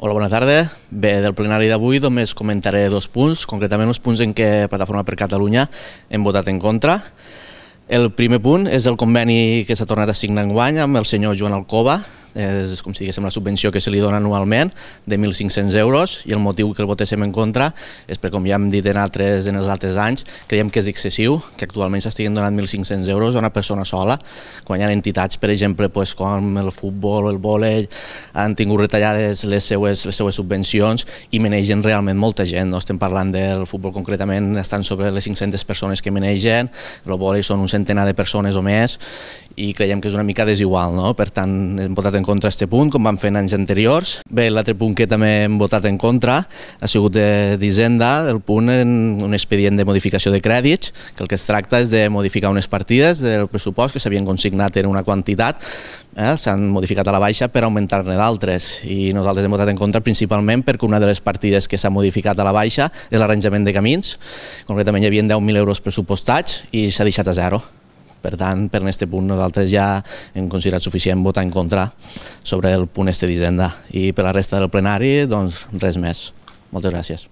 Hola, bona tarda. Bé, del plenari d'avui només comentaré dos punts, concretament uns punts en què Plataforma per Catalunya hem votat en contra. El primer punt és el conveni que s'ha tornat a signar en guany amb el senyor Joan Alcova, és com si diguéssim la subvenció que se li dona anualment de 1.500 euros i el motiu que el votéssim en contra és perquè, com ja hem dit en, altres, en els altres anys, creiem que és excessiu que actualment s'estiguin donant 1.500 euros a una persona sola, quan hi ha entitats, per exemple, pues, com el futbol o el vòlei, han tingut retallades les seues, les seues subvencions i menegen realment molta gent. No estem parlant del futbol concretament, estan sobre les 500 persones que menegen, el vòlei són un centenar de persones o més, i creiem que és una mica desigual, no? Per tant, hem votat en contra este punt, com vam fer en anys anteriors. Bé, l'altre punt que també hem votat en contra ha sigut d'Hisenda, el punt en un expedient de modificació de crèdits, que el que es tracta és de modificar unes partides del pressupost que s'havien consignat en una quantitat, eh? s'han modificat a la baixa per augmentar-ne d'altres i nosaltres hem votat en contra principalment perquè una de les partides que s'ha modificat a la baixa és l'arranjament de camins, concretament hi havia 10.000 euros pressupostats i s'ha deixat a zero. Per tant, per aquest punt nosaltres ja hem considerat suficient votar en contra sobre el punt este d'Hisenda i per la resta del plenari, doncs res més. Moltes gràcies.